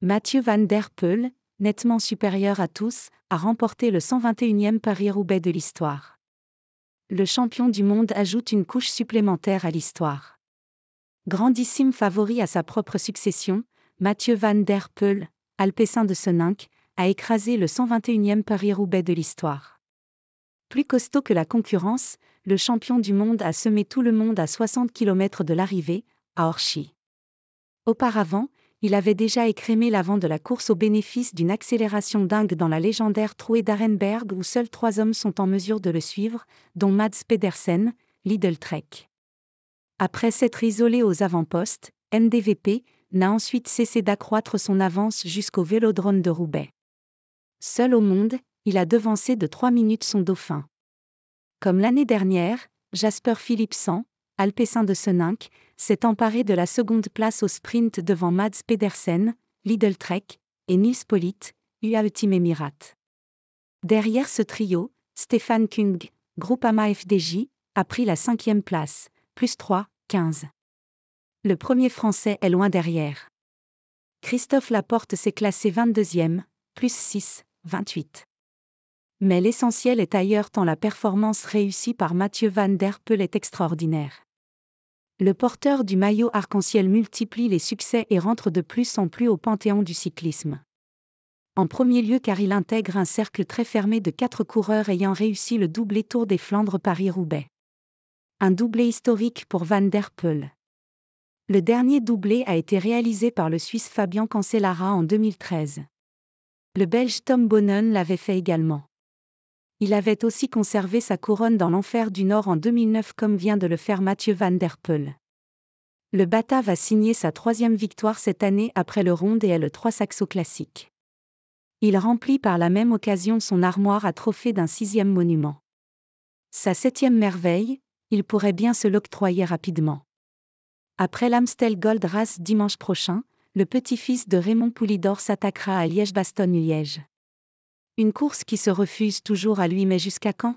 Mathieu Van Der Poel, nettement supérieur à tous, a remporté le 121e Paris-Roubaix de l'histoire. Le champion du monde ajoute une couche supplémentaire à l'histoire. Grandissime favori à sa propre succession, Mathieu Van Der Poel, alpessin de Seninck, a écrasé le 121e Paris-Roubaix de l'histoire. Plus costaud que la concurrence, le champion du monde a semé tout le monde à 60 km de l'arrivée, à Orchy. Auparavant, il avait déjà écrémé l'avant de la course au bénéfice d'une accélération dingue dans la légendaire trouée d'Arenberg où seuls trois hommes sont en mesure de le suivre, dont Mads Pedersen, Lidl Trek. Après s'être isolé aux avant-postes, MDVP n'a ensuite cessé d'accroître son avance jusqu'au vélodrome de Roubaix. Seul au monde, il a devancé de trois minutes son dauphin. Comme l'année dernière, Jasper Philipsen, Alpessin de Seninck, s'est emparé de la seconde place au sprint devant Mads Pedersen, Lidl Trek et Nils Polit, UAE Team Emirates. Derrière ce trio, Stéphane Kung, Groupama FDJ, a pris la cinquième place, plus 3, 15. Le premier français est loin derrière. Christophe Laporte s'est classé 22e, plus 6, 28. Mais l'essentiel est ailleurs tant la performance réussie par Mathieu Van Der Poel est extraordinaire le porteur du maillot arc-en-ciel multiplie les succès et rentre de plus en plus au panthéon du cyclisme. En premier lieu car il intègre un cercle très fermé de quatre coureurs ayant réussi le doublé Tour des Flandres Paris-Roubaix. Un doublé historique pour Van der Poel. Le dernier doublé a été réalisé par le Suisse Fabian Cancellara en 2013. Le Belge Tom Bonnen l'avait fait également. Il avait aussi conservé sa couronne dans l'enfer du Nord en 2009 comme vient de le faire Mathieu Van Der Poel. Le bata va signer sa troisième victoire cette année après le Ronde et le 3 Saxo Classique. Il remplit par la même occasion son armoire à trophées d'un sixième monument. Sa septième merveille, il pourrait bien se l'octroyer rapidement. Après l'Amstel Gold Race dimanche prochain, le petit-fils de Raymond Poulidor s'attaquera à Liège-Bastogne-Liège. Une course qui se refuse toujours à lui mais jusqu'à quand